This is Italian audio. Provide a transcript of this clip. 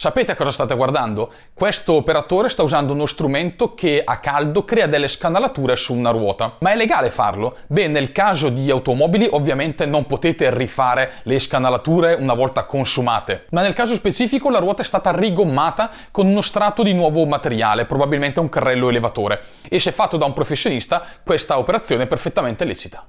Sapete a cosa state guardando? Questo operatore sta usando uno strumento che a caldo crea delle scanalature su una ruota. Ma è legale farlo? Beh, nel caso di automobili ovviamente non potete rifare le scanalature una volta consumate, ma nel caso specifico la ruota è stata rigommata con uno strato di nuovo materiale, probabilmente un carrello elevatore, e se fatto da un professionista questa operazione è perfettamente lecita.